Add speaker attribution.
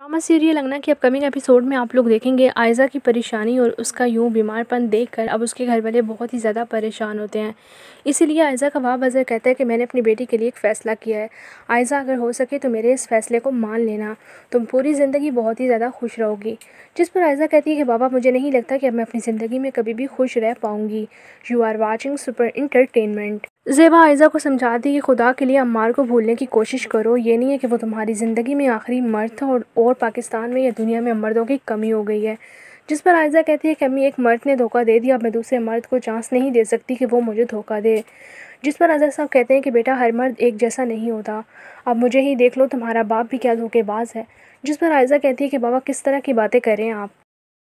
Speaker 1: drama serial अंगना के upcoming episode में आप लोग देखेंगे आयज़ा की परेशानी और उसका यूँ बीमारपन देखकर अब उसके घर वाले बहुत ही ज़्यादा परेशान होते हैं इसीलिए आयज़ा का वाह बज़र कहता है कि मैंने अपनी बेटी के लिए एक फ़ैसला किया है आयज़ा अगर हो सके तो मेरे इस फैसले को मान लेना तुम पूरी ज़िंदगी बहुत ही ज़्यादा खुश रहोगी जिस पर आयज़ा कहती है कि बाबा मुझे नहीं लगता कि अब मैं अपनी ज़िंदगी में कभी भी खुश रह पाऊँगी you are watching super entertainment Zeba Aiza को समझाती कि खुदा के लिए अम्मार को भूलने की कोशिश करो ये नहीं है कि वो तुम्हारी ज़िंदगी में आखिरी मर्द और, और पाकिस्तान में या दुनिया में मर्दों की कमी हो गई है जिस पर आयजा कहती है कि अम्मी एक मर्द ने धोखा दे दिया अब मैं दूसरे मर्द को चांस नहीं दे सकती कि वो मुझे धोखा दे जिस पर आजा साहब कहते हैं कि बेटा हर मर्द एक जैसा नहीं होता अब मुझे ही देख लो तुम्हारा बाप भी क्या धोखेबाज है जिस पर आयजा कहती है कि बाबा किस तरह की बातें करें आप